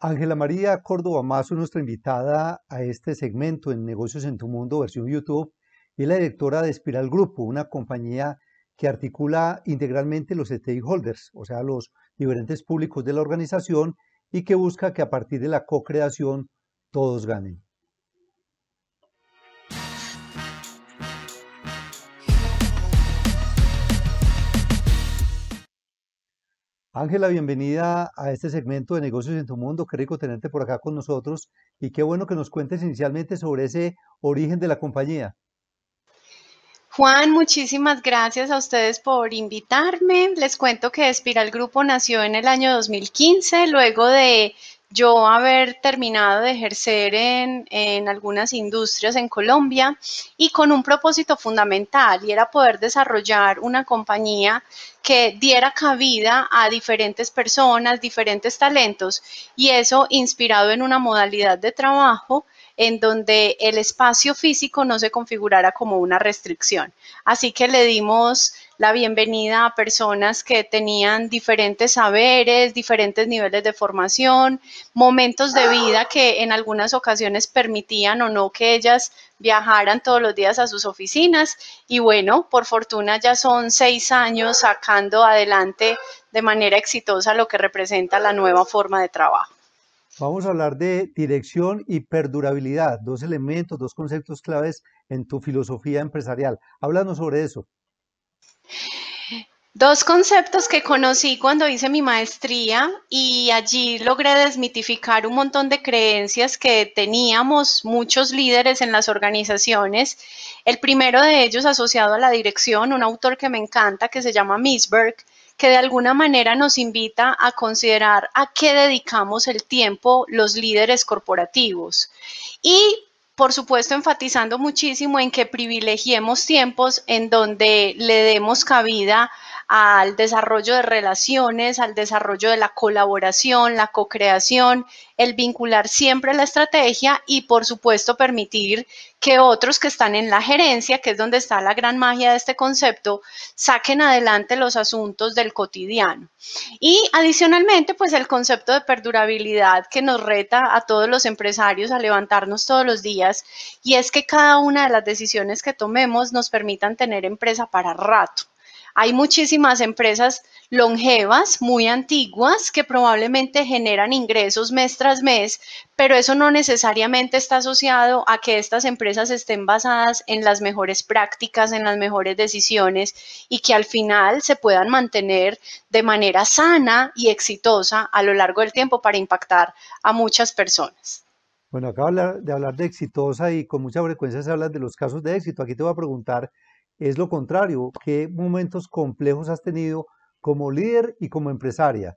Ángela María Córdoba Mazo, nuestra invitada a este segmento en Negocios en tu Mundo, versión YouTube, es la directora de Espiral Grupo, una compañía que articula integralmente los stakeholders, o sea, los diferentes públicos de la organización, y que busca que a partir de la co-creación todos ganen. Ángela, bienvenida a este segmento de Negocios en tu Mundo. Qué rico tenerte por acá con nosotros y qué bueno que nos cuentes inicialmente sobre ese origen de la compañía. Juan, muchísimas gracias a ustedes por invitarme. Les cuento que Espiral Grupo nació en el año 2015, luego de yo haber terminado de ejercer en, en, algunas industrias en Colombia y con un propósito fundamental y era poder desarrollar una compañía que diera cabida a diferentes personas, diferentes talentos y eso inspirado en una modalidad de trabajo en donde el espacio físico no se configurara como una restricción. Así que le dimos la bienvenida a personas que tenían diferentes saberes, diferentes niveles de formación, momentos de vida que en algunas ocasiones permitían o no que ellas viajaran todos los días a sus oficinas. Y bueno, por fortuna ya son seis años sacando adelante de manera exitosa lo que representa la nueva forma de trabajo. Vamos a hablar de dirección y perdurabilidad, dos elementos, dos conceptos claves en tu filosofía empresarial. Háblanos sobre eso. Dos conceptos que conocí cuando hice mi maestría y allí logré desmitificar un montón de creencias que teníamos muchos líderes en las organizaciones. El primero de ellos asociado a la dirección, un autor que me encanta que se llama Misberg, que de alguna manera nos invita a considerar a qué dedicamos el tiempo los líderes corporativos. Y por supuesto enfatizando muchísimo en que privilegiemos tiempos en donde le demos cabida al desarrollo de relaciones, al desarrollo de la colaboración, la co-creación, el vincular siempre la estrategia y por supuesto permitir que otros que están en la gerencia, que es donde está la gran magia de este concepto, saquen adelante los asuntos del cotidiano. Y adicionalmente, pues el concepto de perdurabilidad que nos reta a todos los empresarios a levantarnos todos los días y es que cada una de las decisiones que tomemos nos permitan tener empresa para rato. Hay muchísimas empresas longevas, muy antiguas, que probablemente generan ingresos mes tras mes, pero eso no necesariamente está asociado a que estas empresas estén basadas en las mejores prácticas, en las mejores decisiones y que al final se puedan mantener de manera sana y exitosa a lo largo del tiempo para impactar a muchas personas. Bueno, acabo de hablar de exitosa y con mucha frecuencia se habla de los casos de éxito. Aquí te voy a preguntar es lo contrario. ¿Qué momentos complejos has tenido como líder y como empresaria?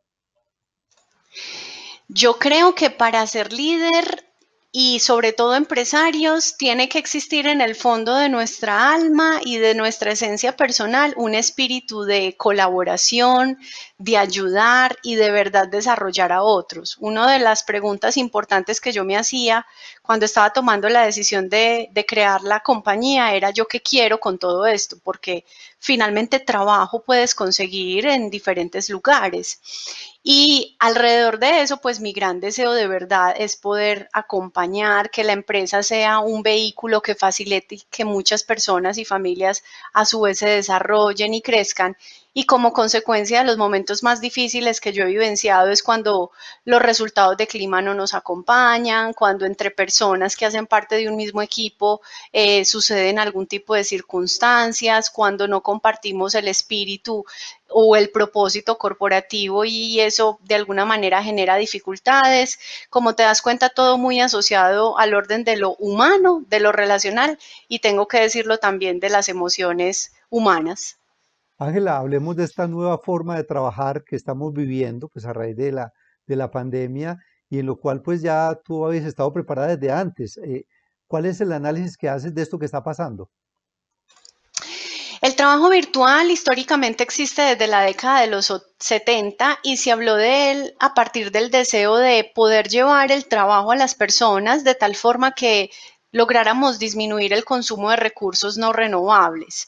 Yo creo que para ser líder y sobre todo empresarios, tiene que existir en el fondo de nuestra alma y de nuestra esencia personal un espíritu de colaboración, de ayudar y de verdad desarrollar a otros. Una de las preguntas importantes que yo me hacía cuando estaba tomando la decisión de, crear la compañía, era yo que quiero con todo esto, porque finalmente trabajo puedes conseguir en diferentes lugares. Y alrededor de eso, pues mi gran deseo de verdad es poder acompañar, que la empresa sea un vehículo que facilite que muchas personas y familias a su vez se desarrollen y crezcan y como consecuencia los momentos más difíciles que yo he vivenciado es cuando los resultados de clima no nos acompañan, cuando entre personas que hacen parte de un mismo equipo eh, suceden algún tipo de circunstancias, cuando no compartimos el espíritu o el propósito corporativo y eso de alguna manera genera dificultades. Como te das cuenta, todo muy asociado al orden de lo humano, de lo relacional y tengo que decirlo también de las emociones humanas. Ángela, hablemos de esta nueva forma de trabajar que estamos viviendo, pues a raíz de la, de la pandemia y en lo cual pues ya tú habías estado preparada desde antes. Eh, ¿Cuál es el análisis que haces de esto que está pasando? El trabajo virtual históricamente existe desde la década de los 70 y se habló de él a partir del deseo de poder llevar el trabajo a las personas de tal forma que lográramos disminuir el consumo de recursos no renovables.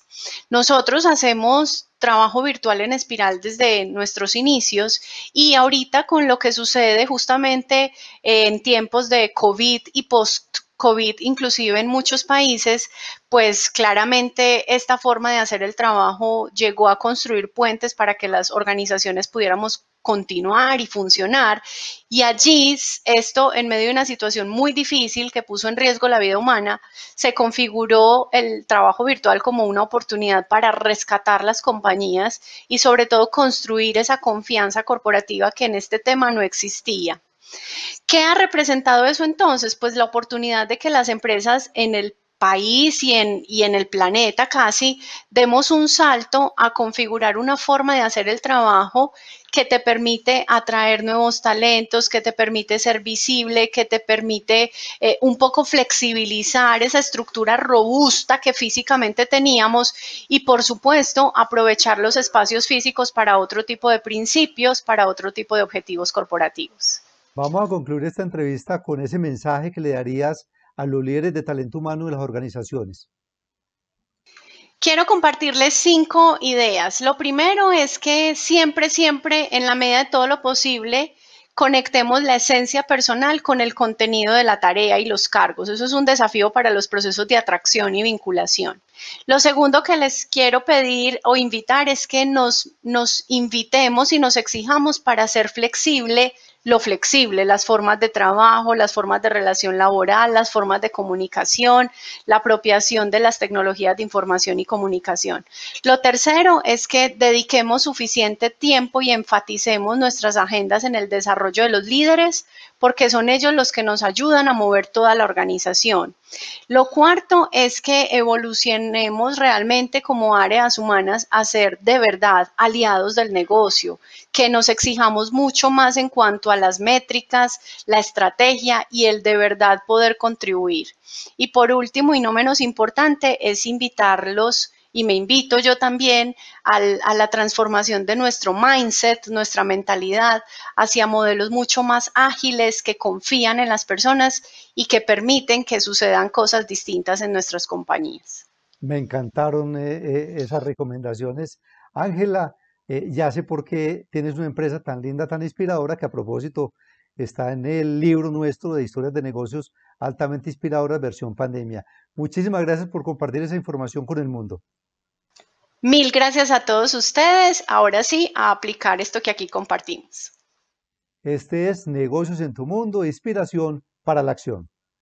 Nosotros hacemos trabajo virtual en espiral desde nuestros inicios y ahorita con lo que sucede justamente eh, en tiempos de COVID y post COVID, inclusive en muchos países, pues claramente esta forma de hacer el trabajo llegó a construir puentes para que las organizaciones pudiéramos continuar y funcionar. Y allí, esto en medio de una situación muy difícil que puso en riesgo la vida humana, se configuró el trabajo virtual como una oportunidad para rescatar las compañías y sobre todo construir esa confianza corporativa que en este tema no existía. ¿Qué ha representado eso entonces? Pues la oportunidad de que las empresas en el país y en, y en el planeta casi, demos un salto a configurar una forma de hacer el trabajo que te permite atraer nuevos talentos, que te permite ser visible, que te permite eh, un poco flexibilizar esa estructura robusta que físicamente teníamos y por supuesto aprovechar los espacios físicos para otro tipo de principios, para otro tipo de objetivos corporativos. Vamos a concluir esta entrevista con ese mensaje que le darías a los líderes de talento humano de las organizaciones? Quiero compartirles cinco ideas. Lo primero es que siempre, siempre, en la medida de todo lo posible, conectemos la esencia personal con el contenido de la tarea y los cargos. Eso es un desafío para los procesos de atracción y vinculación. Lo segundo que les quiero pedir o invitar es que nos, nos invitemos y nos exijamos para ser flexible lo flexible, las formas de trabajo, las formas de relación laboral, las formas de comunicación, la apropiación de las tecnologías de información y comunicación. Lo tercero es que dediquemos suficiente tiempo y enfaticemos nuestras agendas en el desarrollo de los líderes, porque son ellos los que nos ayudan a mover toda la organización. Lo cuarto es que evolucionemos realmente como áreas humanas a ser de verdad aliados del negocio, que nos exijamos mucho más en cuanto a las métricas, la estrategia y el de verdad poder contribuir. Y por último y no menos importante es invitarlos y me invito yo también a la transformación de nuestro mindset, nuestra mentalidad, hacia modelos mucho más ágiles que confían en las personas y que permiten que sucedan cosas distintas en nuestras compañías. Me encantaron eh, eh, esas recomendaciones. Ángela, eh, ya sé por qué tienes una empresa tan linda, tan inspiradora, que a propósito está en el libro nuestro de historias de negocios altamente inspiradoras versión pandemia. Muchísimas gracias por compartir esa información con el mundo. Mil gracias a todos ustedes. Ahora sí, a aplicar esto que aquí compartimos. Este es Negocios en tu Mundo, inspiración para la acción.